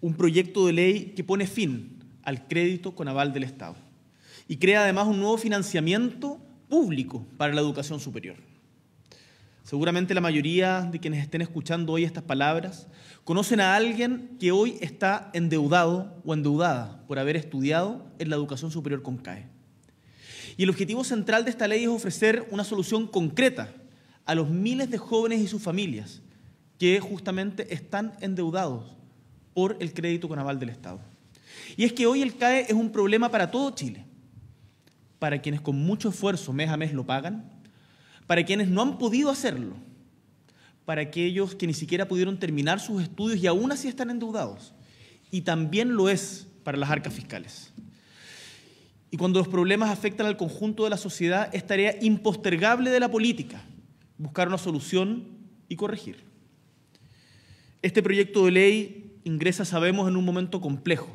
un proyecto de ley que pone fin al crédito con aval del Estado y crea además un nuevo financiamiento público para la educación superior. Seguramente la mayoría de quienes estén escuchando hoy estas palabras conocen a alguien que hoy está endeudado o endeudada por haber estudiado en la educación superior con CAE. Y el objetivo central de esta ley es ofrecer una solución concreta a los miles de jóvenes y sus familias que justamente están endeudados por el crédito con aval del Estado. Y es que hoy el CAE es un problema para todo Chile, para quienes con mucho esfuerzo mes a mes lo pagan, para quienes no han podido hacerlo, para aquellos que ni siquiera pudieron terminar sus estudios y aún así están endeudados. Y también lo es para las arcas fiscales. Y cuando los problemas afectan al conjunto de la sociedad, es tarea impostergable de la política buscar una solución y corregir. Este proyecto de ley ingresa, sabemos, en un momento complejo,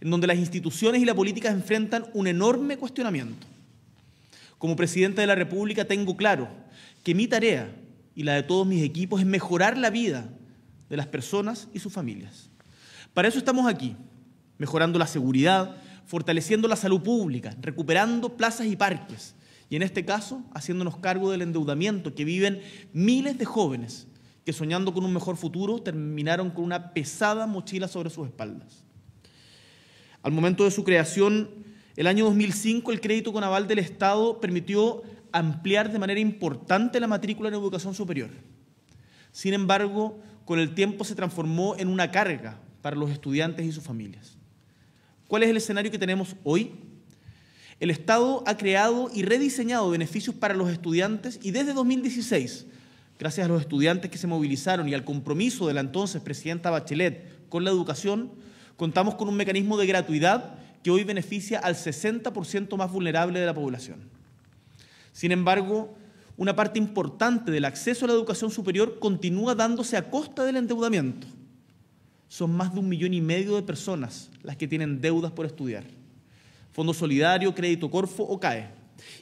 en donde las instituciones y la política enfrentan un enorme cuestionamiento. Como presidente de la República tengo claro que mi tarea y la de todos mis equipos es mejorar la vida de las personas y sus familias. Para eso estamos aquí, mejorando la seguridad, fortaleciendo la salud pública, recuperando plazas y parques, y en este caso haciéndonos cargo del endeudamiento que viven miles de jóvenes soñando con un mejor futuro terminaron con una pesada mochila sobre sus espaldas. Al momento de su creación, el año 2005, el crédito con aval del Estado permitió ampliar de manera importante la matrícula en educación superior. Sin embargo, con el tiempo se transformó en una carga para los estudiantes y sus familias. ¿Cuál es el escenario que tenemos hoy? El Estado ha creado y rediseñado beneficios para los estudiantes y desde 2016 gracias a los estudiantes que se movilizaron y al compromiso de la entonces presidenta Bachelet con la educación, contamos con un mecanismo de gratuidad que hoy beneficia al 60% más vulnerable de la población. Sin embargo, una parte importante del acceso a la educación superior continúa dándose a costa del endeudamiento. Son más de un millón y medio de personas las que tienen deudas por estudiar. Fondo Solidario, Crédito Corfo o CAE.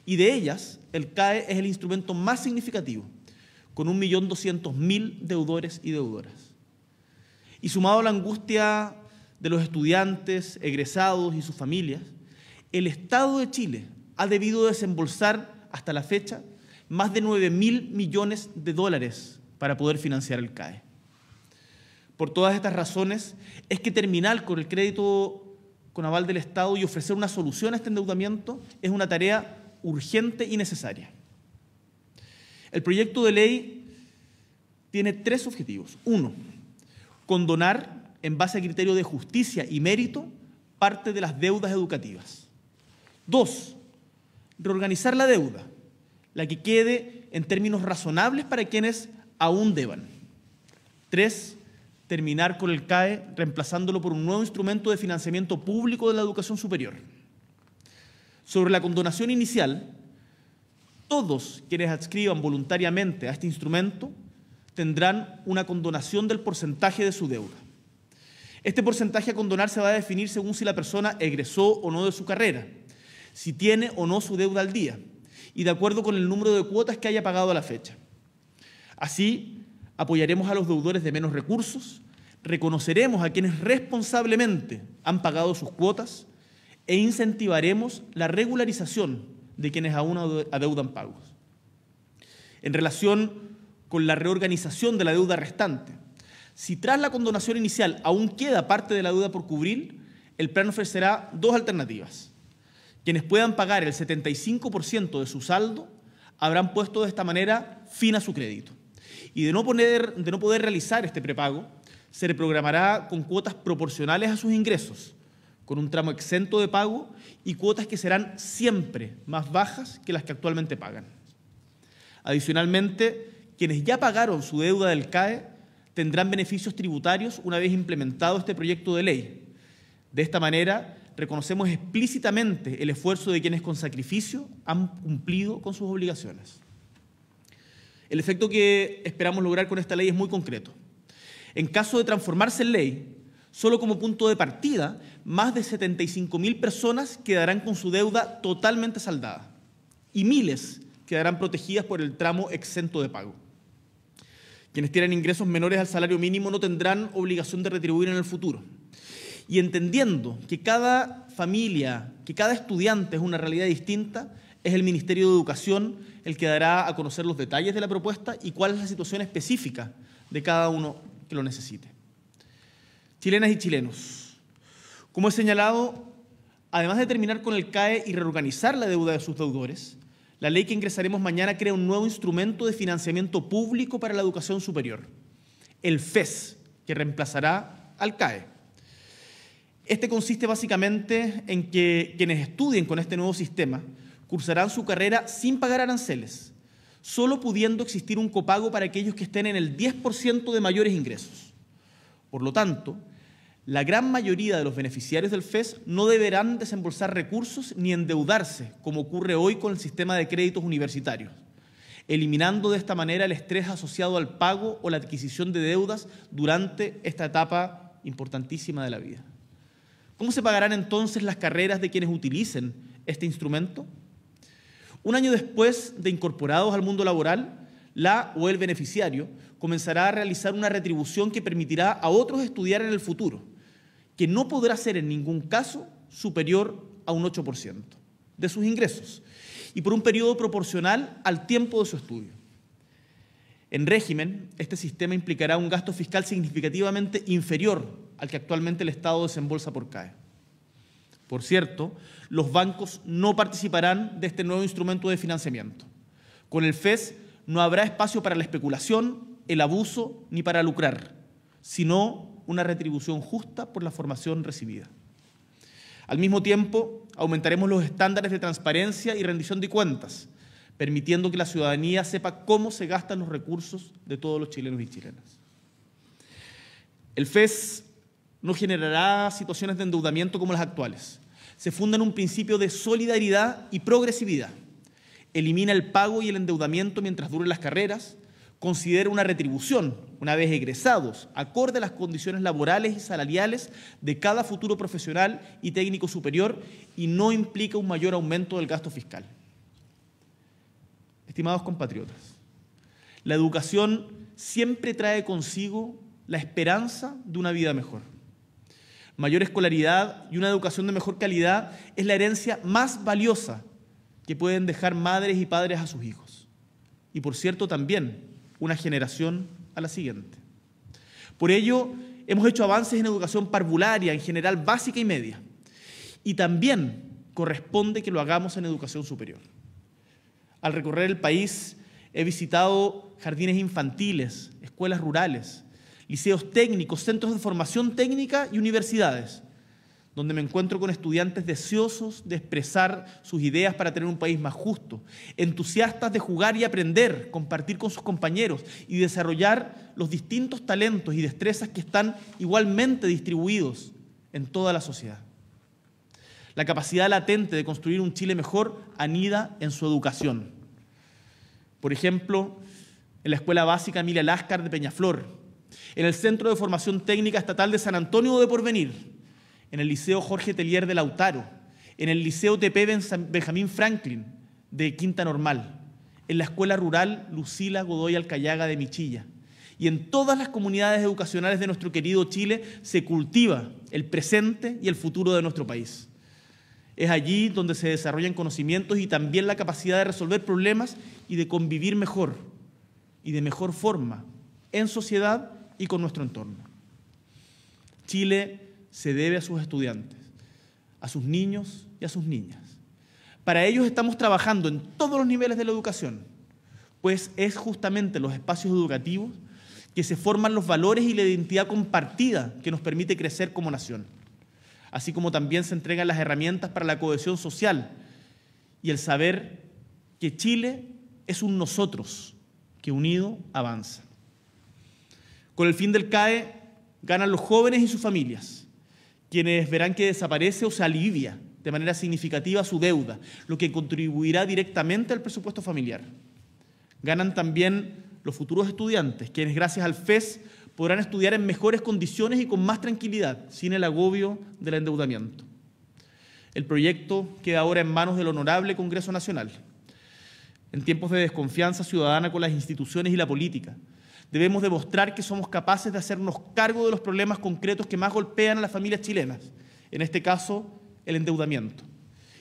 Y de ellas, el CAE es el instrumento más significativo con 1.200.000 deudores y deudoras. Y sumado a la angustia de los estudiantes, egresados y sus familias, el Estado de Chile ha debido desembolsar hasta la fecha más de 9.000 mil millones de dólares para poder financiar el CAE. Por todas estas razones, es que terminar con el crédito con aval del Estado y ofrecer una solución a este endeudamiento es una tarea urgente y necesaria. El proyecto de ley tiene tres objetivos. Uno, condonar en base a criterio de justicia y mérito parte de las deudas educativas. Dos, reorganizar la deuda, la que quede en términos razonables para quienes aún deban. Tres, terminar con el CAE reemplazándolo por un nuevo instrumento de financiamiento público de la educación superior. Sobre la condonación inicial, todos quienes adscriban voluntariamente a este instrumento tendrán una condonación del porcentaje de su deuda. Este porcentaje a condonar se va a definir según si la persona egresó o no de su carrera, si tiene o no su deuda al día y de acuerdo con el número de cuotas que haya pagado a la fecha. Así, apoyaremos a los deudores de menos recursos, reconoceremos a quienes responsablemente han pagado sus cuotas e incentivaremos la regularización de quienes aún adeudan pagos. En relación con la reorganización de la deuda restante, si tras la condonación inicial aún queda parte de la deuda por cubrir, el plan ofrecerá dos alternativas. Quienes puedan pagar el 75% de su saldo habrán puesto de esta manera fin a su crédito. Y de no, poder, de no poder realizar este prepago, se reprogramará con cuotas proporcionales a sus ingresos con un tramo exento de pago y cuotas que serán siempre más bajas que las que actualmente pagan. Adicionalmente, quienes ya pagaron su deuda del CAE tendrán beneficios tributarios una vez implementado este proyecto de ley. De esta manera, reconocemos explícitamente el esfuerzo de quienes con sacrificio han cumplido con sus obligaciones. El efecto que esperamos lograr con esta ley es muy concreto. En caso de transformarse en ley, Solo como punto de partida, más de 75.000 personas quedarán con su deuda totalmente saldada y miles quedarán protegidas por el tramo exento de pago. Quienes tienen ingresos menores al salario mínimo no tendrán obligación de retribuir en el futuro. Y entendiendo que cada familia, que cada estudiante es una realidad distinta, es el Ministerio de Educación el que dará a conocer los detalles de la propuesta y cuál es la situación específica de cada uno que lo necesite chilenas y chilenos. Como he señalado, además de terminar con el CAE y reorganizar la deuda de sus deudores, la ley que ingresaremos mañana crea un nuevo instrumento de financiamiento público para la educación superior, el FES, que reemplazará al CAE. Este consiste básicamente en que quienes estudien con este nuevo sistema cursarán su carrera sin pagar aranceles, solo pudiendo existir un copago para aquellos que estén en el 10% de mayores ingresos. Por lo tanto, la gran mayoría de los beneficiarios del FES no deberán desembolsar recursos ni endeudarse, como ocurre hoy con el sistema de créditos universitarios, eliminando de esta manera el estrés asociado al pago o la adquisición de deudas durante esta etapa importantísima de la vida. ¿Cómo se pagarán entonces las carreras de quienes utilicen este instrumento? Un año después de incorporados al mundo laboral, la o el beneficiario comenzará a realizar una retribución que permitirá a otros estudiar en el futuro, que no podrá ser en ningún caso superior a un 8% de sus ingresos y por un periodo proporcional al tiempo de su estudio. En régimen, este sistema implicará un gasto fiscal significativamente inferior al que actualmente el Estado desembolsa por CAE. Por cierto, los bancos no participarán de este nuevo instrumento de financiamiento. Con el FES no habrá espacio para la especulación, el abuso ni para lucrar, sino una retribución justa por la formación recibida. Al mismo tiempo, aumentaremos los estándares de transparencia y rendición de cuentas, permitiendo que la ciudadanía sepa cómo se gastan los recursos de todos los chilenos y chilenas. El FES no generará situaciones de endeudamiento como las actuales. Se funda en un principio de solidaridad y progresividad elimina el pago y el endeudamiento mientras duren las carreras, considera una retribución, una vez egresados, acorde a las condiciones laborales y salariales de cada futuro profesional y técnico superior y no implica un mayor aumento del gasto fiscal. Estimados compatriotas, la educación siempre trae consigo la esperanza de una vida mejor. Mayor escolaridad y una educación de mejor calidad es la herencia más valiosa que pueden dejar madres y padres a sus hijos. Y por cierto, también una generación a la siguiente. Por ello, hemos hecho avances en educación parvularia, en general básica y media. Y también corresponde que lo hagamos en educación superior. Al recorrer el país he visitado jardines infantiles, escuelas rurales, liceos técnicos, centros de formación técnica y universidades donde me encuentro con estudiantes deseosos de expresar sus ideas para tener un país más justo, entusiastas de jugar y aprender, compartir con sus compañeros y desarrollar los distintos talentos y destrezas que están igualmente distribuidos en toda la sociedad. La capacidad latente de construir un Chile mejor anida en su educación. Por ejemplo, en la Escuela Básica Emilia Láscar de Peñaflor, en el Centro de Formación Técnica Estatal de San Antonio de Porvenir, en el Liceo Jorge Telier de Lautaro, en el Liceo TP Benjamín Franklin de Quinta Normal, en la Escuela Rural Lucila Godoy Alcayaga de Michilla. Y en todas las comunidades educacionales de nuestro querido Chile se cultiva el presente y el futuro de nuestro país. Es allí donde se desarrollan conocimientos y también la capacidad de resolver problemas y de convivir mejor y de mejor forma en sociedad y con nuestro entorno. Chile se debe a sus estudiantes, a sus niños y a sus niñas. Para ellos estamos trabajando en todos los niveles de la educación, pues es justamente los espacios educativos que se forman los valores y la identidad compartida que nos permite crecer como nación, así como también se entregan las herramientas para la cohesión social y el saber que Chile es un nosotros que unido avanza. Con el fin del CAE ganan los jóvenes y sus familias, quienes verán que desaparece o se alivia de manera significativa su deuda, lo que contribuirá directamente al presupuesto familiar. Ganan también los futuros estudiantes, quienes gracias al FES podrán estudiar en mejores condiciones y con más tranquilidad, sin el agobio del endeudamiento. El proyecto queda ahora en manos del Honorable Congreso Nacional. En tiempos de desconfianza ciudadana con las instituciones y la política, Debemos demostrar que somos capaces de hacernos cargo de los problemas concretos que más golpean a las familias chilenas, en este caso el endeudamiento,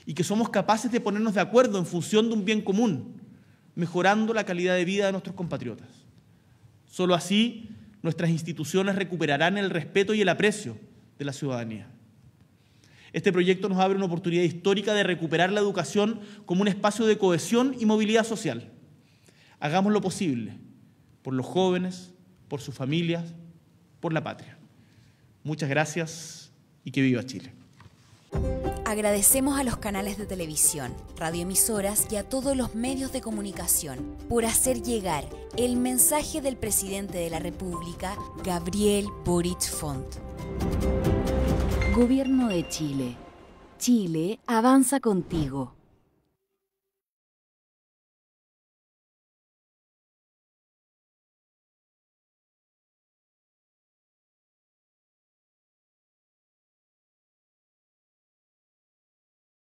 y que somos capaces de ponernos de acuerdo en función de un bien común, mejorando la calidad de vida de nuestros compatriotas. Solo así nuestras instituciones recuperarán el respeto y el aprecio de la ciudadanía. Este proyecto nos abre una oportunidad histórica de recuperar la educación como un espacio de cohesión y movilidad social. Hagamos lo posible por los jóvenes, por sus familias, por la patria. Muchas gracias y que viva Chile. Agradecemos a los canales de televisión, radioemisoras y a todos los medios de comunicación por hacer llegar el mensaje del presidente de la República, Gabriel Boric Font. Gobierno de Chile. Chile avanza contigo.